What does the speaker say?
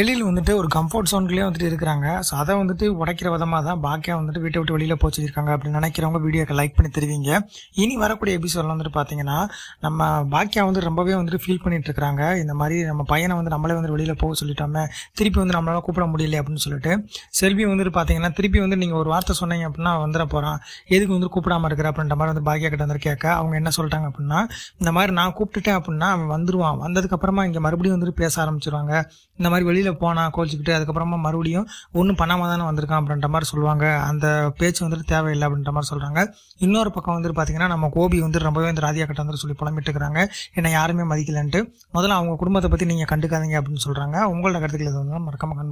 எழில் வந்துட்டு ஒரு கம்ஃபர்ட் சோன்லேயே வந்துட்டு இருக்கிறாங்க ஸோ அதை வந்துட்டு உடைக்கிற விதமாக தான் பாக்கியா வந்துட்டு வீட்டை விட்டு வெளியில் போச்சு இருக்காங்க அப்படின்னு நினைக்கிறவங்க வீடியோக்கு லைக் பண்ணி தருவீங்க இனி வரக்கூடிய எபிசோட்லாம் வந்துட்டு பார்த்தீங்கன்னா நம்ம பாக்கியா வந்து ரொம்பவே வந்துட்டு ஃபீல் பண்ணிட்டு இருக்கிறாங்க இந்த மாதிரி நம்ம பையனை வந்து நம்மளே வந்து வெளியில் போக சொல்லிட்டோமே திருப்பி வந்து நம்மளால கூப்பிட முடியல அப்படின்னு சொல்லிட்டு செல்வி வந்துட்டு பார்த்தீங்கன்னா திருப்பி வந்து நீங்கள் ஒரு வார்த்தை சொன்னீங்க அப்படின்னா வந்துட போகிறான் எதுக்கு வந்து கூப்பிடாம இருக்கிற அப்படின்ற மாதிரி வந்து பாக்கியா கிட்ட வந்து கேட்க அவங்க என்ன சொல்லிட்டாங்க அப்படின்னா இந்த மாதிரி நான் கூப்பிட்டுட்டேன் அப்படின்னா அவன் வந்துருவான் வந்ததுக்கப்புறமா இங்கே மறுபடியும் வந்துட்டு பேச ஆரம்பிச்சிருவாங்க இந்த மாதிரி வெளியில் போனான் கோச்சிக்கிட்டு அதுக்கப்புறமா மறுபடியும் ஒன்றும் பண்ணாமல் தானே வந்திருக்கான் அப்படின்ற மாதிரி சொல்லுவாங்க அந்த பேச்சு வந்துட்டு தேவையில்லை அப்படின்ற மாதிரி சொல்கிறாங்க இன்னொரு பக்கம் வந்துட்டு பார்த்தீங்கன்னா நம்ம கோபி வந்து ரொம்பவே இந்த ராதியா கட்ட வந்து சொல்லி புலம்பிட்டு இருக்கிறாங்க என்னை யாருமே மதிக்கலன்ட்டு முதல்ல அவங்க குடும்பத்தை பற்றி நீங்கள் கண்டுக்காதீங்க அப்படின்னு சொல்கிறாங்க உங்களோட கருத்துக்கள் இது வந்து மறக்காமல்